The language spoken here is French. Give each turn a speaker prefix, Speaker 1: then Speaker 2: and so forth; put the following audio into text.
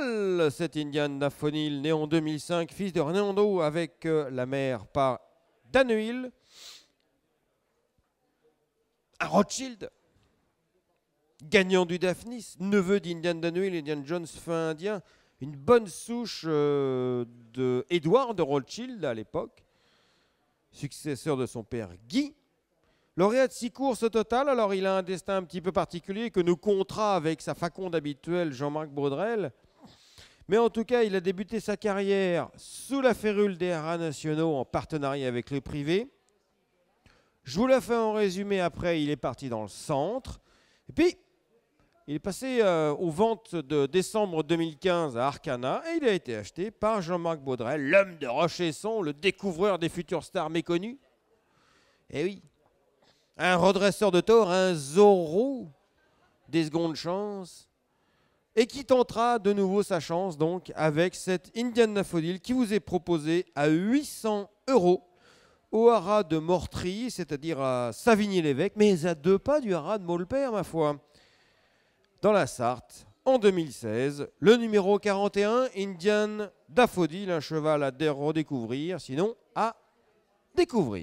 Speaker 1: Cet cette Indian Daphonil, né en 2005, fils de Renando avec euh, la mère par Danuil. À Rothschild, gagnant du Daphnis, neveu d'Indian Danuil, Indian Jones, fin indien, une bonne souche euh, de de Rothschild à l'époque, successeur de son père Guy. Lauréat de six courses au total, alors il a un destin un petit peu particulier que nous comptera avec sa faconde habituelle Jean-Marc Baudrel. Mais en tout cas, il a débuté sa carrière sous la férule des RA nationaux en partenariat avec le privé. Je vous la fais en résumé après, il est parti dans le centre. Et puis, il est passé euh, aux ventes de décembre 2015 à Arcana et il a été acheté par Jean-Marc Baudrel, l'homme de Rochesson, le découvreur des futures stars méconnues. Eh oui, un redresseur de tort, un Zorro des secondes chances, et qui tentera de nouveau sa chance donc avec cette Indian Daffodil qui vous est proposée à 800 euros au haras de Mortry, c'est-à-dire à, Savigny-l'Évêque, mais à deux pas du haras de Maulpère, ma foi. Dans la Sarthe, en 2016, le numéro 41, Indian Daffodil, un cheval à redécouvrir, sinon à découvrir.